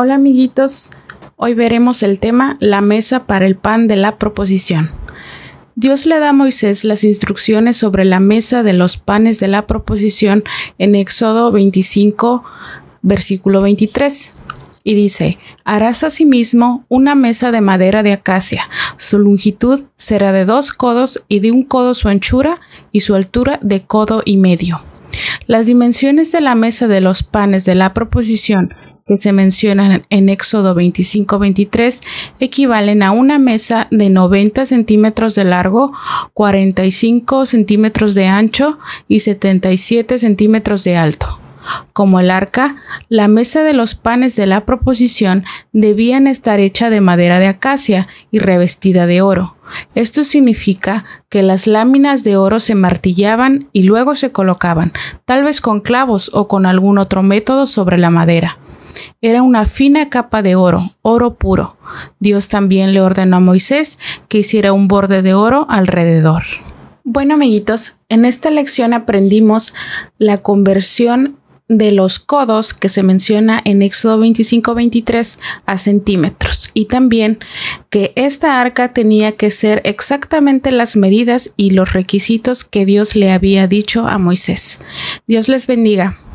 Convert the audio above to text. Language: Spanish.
Hola amiguitos, hoy veremos el tema La mesa para el pan de la proposición. Dios le da a Moisés las instrucciones sobre la mesa de los panes de la proposición en Éxodo 25, versículo 23 y dice, harás asimismo una mesa de madera de acacia. Su longitud será de dos codos y de un codo su anchura y su altura de codo y medio. Las dimensiones de la mesa de los panes de la proposición que se mencionan en Éxodo 25-23 equivalen a una mesa de 90 centímetros de largo, 45 centímetros de ancho y 77 centímetros de alto. Como el arca, la mesa de los panes de la proposición debían estar hecha de madera de acacia y revestida de oro. Esto significa que las láminas de oro se martillaban y luego se colocaban, tal vez con clavos o con algún otro método sobre la madera. Era una fina capa de oro, oro puro. Dios también le ordenó a Moisés que hiciera un borde de oro alrededor. Bueno amiguitos, en esta lección aprendimos la conversión de los codos que se menciona en Éxodo 25-23 a centímetros y también que esta arca tenía que ser exactamente las medidas y los requisitos que Dios le había dicho a Moisés. Dios les bendiga.